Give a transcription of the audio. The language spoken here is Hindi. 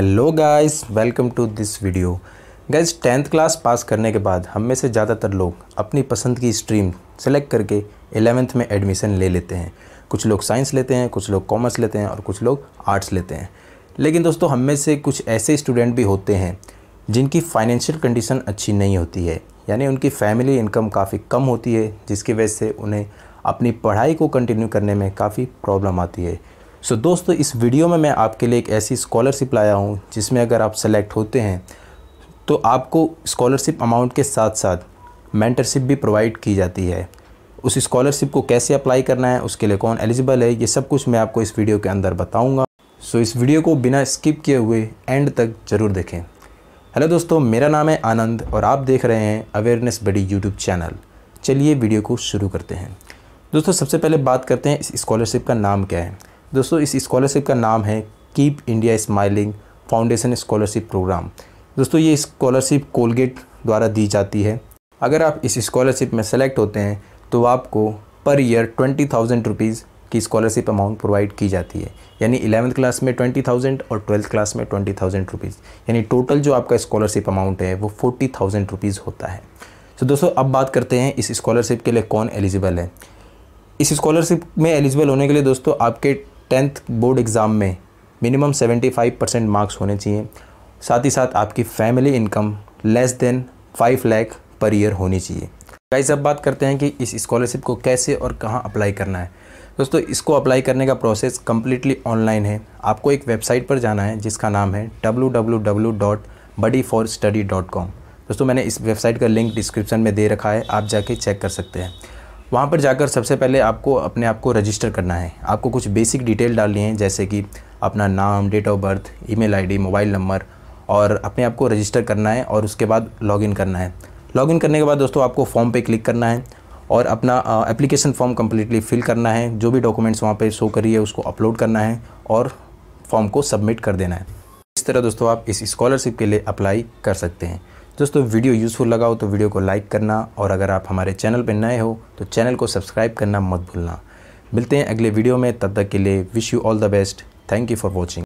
hello guys welcome to this video guys tenth class pass करने के बाद हम में से ज़्यादातर लोग अपनी पसंद की स्ट्रीम सेलेक्ट करके एलेवेंथ में एडमिशन ले लेते हैं कुछ लोग साइंस लेते हैं कुछ लोग कॉमर्स लेते हैं और कुछ लोग आर्ट्स लेते हैं लेकिन दोस्तों हम में से कुछ ऐसे स्टूडेंट भी होते हैं जिनकी फाइनेंशियल कंडीशन अच्छी नहीं होती है यानी उनकी फैमिली इनकम काफ़ी कम होती है जिसकी वजह से उन्हें अपनी पढ़ाई को कंटिन्यू करने में काफ़ी प्रॉब्लम आती है सो so, दोस्तों इस वीडियो में मैं आपके लिए एक ऐसी स्कॉलरशिप लाया हूँ जिसमें अगर आप सेलेक्ट होते हैं तो आपको स्कॉलरशिप अमाउंट के साथ साथ मेंटरशिप भी प्रोवाइड की जाती है उस स्कॉलरशिप को कैसे अप्लाई करना है उसके लिए कौन एलिजिबल है ये सब कुछ मैं आपको इस वीडियो के अंदर बताऊँगा सो so, इस वीडियो को बिना स्किप किए हुए एंड तक ज़रूर देखें हेलो दोस्तों मेरा नाम है आनंद और आप देख रहे हैं अवेयरनेस बड़ी यूट्यूब चैनल चलिए वीडियो को शुरू करते हैं दोस्तों सबसे पहले बात करते हैं इस स्कॉलरशिप का नाम क्या है दोस्तों इस स्कॉलरशिप का नाम है keep India smiling foundation scholarship programme दोस्तों ये स्कॉलरशिप कोलगेट द्वारा दी जाती है अगर आप इस स्कॉलरशिप में सेलेक्ट होते हैं तो आपको per year twenty thousand rupees की स्कॉलरशिप अमाउंट प्रोवाइड की जाती है यानी इलेवंथ क्लास में ट्वेंटी थाउजेंड और ट्वेल्थ क्लास में ट्वेंटी थाउजेंड रुपीज़ यानी टोटल जो आपका स्कॉलरशिप अमाउंट है वो फोर्टी थाउजेंड रुपीज़ होता है तो दोस्तों अब बात करते हैं इस स्कॉलरशिप के लिए कौन एलिजिबल है इस स्कॉलरशिप में एलिजिबल होने के लिए दोस्तों आपके टेंथ बोर्ड एग्ज़ाम में मिनिमम 75 परसेंट मार्क्स होने चाहिए साथ ही साथ आपकी family income less than five lakh per year होनी चाहिए गाइस अब बात करते हैं कि इस स्कॉलरशिप को कैसे और कहाँ अप्लाई करना है दोस्तों इसको अप्लाई करने का प्रोसेस कम्प्लीटली ऑनलाइन है आपको एक वेबसाइट पर जाना है जिसका नाम है डब्ल्यू दोस्तों मैंने इस वेबसाइट का लिंक डिस्क्रिप्शन में दे रखा है आप जाके चेक कर सकते हैं वहाँ पर जाकर सबसे पहले आपको अपने आप को रजिस्टर करना है आपको कुछ बेसिक डिटेल डालनी है जैसे कि अपना नाम date of birth email ID, mobile number और अपने आप को रजिस्टर करना है और उसके बाद लॉगिन करना है लॉगिन करने के बाद दोस्तों आपको फॉर्म पे क्लिक करना है और अपना एप्लीकेशन फॉर्म कम्प्लीटली फिल करना है जो भी डॉक्यूमेंट्स वहाँ पर शो करिए उसको अपलोड करना है और फॉर्म को सबमिट कर देना है इस तरह दोस्तों आप इस स्कॉलरशिप के लिए अप्लाई कर सकते हैं दोस्तों वीडियो यूज़फुल लगा हो तो वीडियो को लाइक करना और अगर आप हमारे चैनल पर नए हो तो चैनल को सब्सक्राइब करना मत भूलना मिलते हैं अगले वीडियो में तब तक के लिए wish you all the best thank you for watching